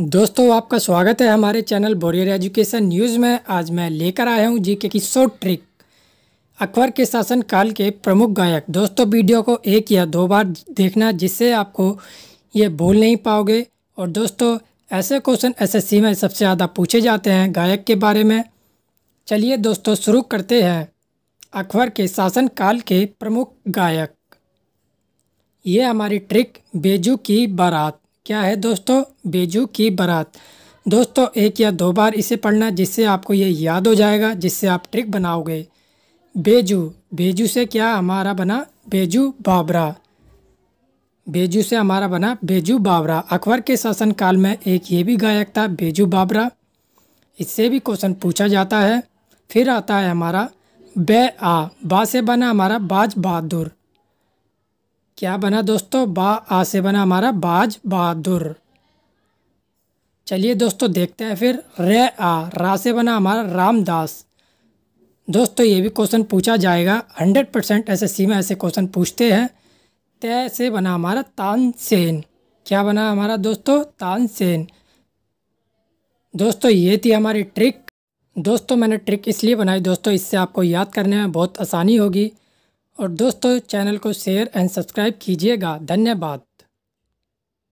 दोस्तों आपका स्वागत है हमारे चैनल बोरियर एजुकेशन न्यूज़ में आज मैं लेकर आया हूं जीके की सौ ट्रिक अकबर के शासनकाल के प्रमुख गायक दोस्तों वीडियो को एक या दो बार देखना जिससे आपको ये भूल नहीं पाओगे और दोस्तों ऐसे क्वेश्चन एसएससी में सबसे ज़्यादा पूछे जाते हैं गायक के बारे में चलिए दोस्तों शुरू करते हैं अकबर के शासनकाल के प्रमुख गायक ये हमारी ट्रिक बेजू की बारात क्या है दोस्तों बेजू की बारात दोस्तों एक या दो बार इसे पढ़ना जिससे आपको ये याद हो जाएगा जिससे आप ट्रिक बनाओगे बेजू बेजू से क्या हमारा बना बेजू बाबरा बेजू से हमारा बना बेजू बाबरा अकबर के शासनकाल में एक ये भी गायक था बेजू बाबरा इससे भी क्वेश्चन पूछा जाता है फिर आता है हमारा बे आ बा से बना हमारा बाज बहादुर क्या बना दोस्तों बा आ से बना हमारा बाज बहादुर चलिए दोस्तों देखते हैं फिर रे आ रा से बना हमारा रामदास दोस्तों ये भी क्वेश्चन पूछा जाएगा हंड्रेड परसेंट ऐसे सीमा ऐसे क्वेश्चन पूछते हैं तय से बना हमारा तानसेन क्या बना हमारा दोस्तों तानसेन दोस्तों ये थी हमारी ट्रिक दोस्तों मैंने ट्रिक इसलिए बनाई दोस्तों इससे आपको याद करने में बहुत आसानी होगी और दोस्तों चैनल को शेयर एंड सब्सक्राइब कीजिएगा धन्यवाद